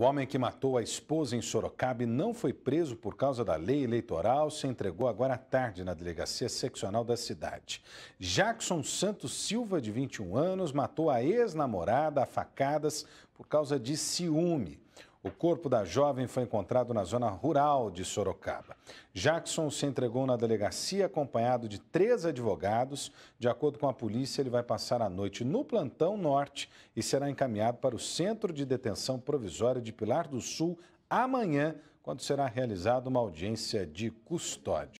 O homem que matou a esposa em Sorocaba não foi preso por causa da lei eleitoral se entregou agora à tarde na delegacia seccional da cidade. Jackson Santos Silva, de 21 anos, matou a ex-namorada a facadas por causa de ciúme. O corpo da jovem foi encontrado na zona rural de Sorocaba. Jackson se entregou na delegacia acompanhado de três advogados. De acordo com a polícia, ele vai passar a noite no plantão norte e será encaminhado para o Centro de Detenção Provisória de Pilar do Sul amanhã, quando será realizada uma audiência de custódia.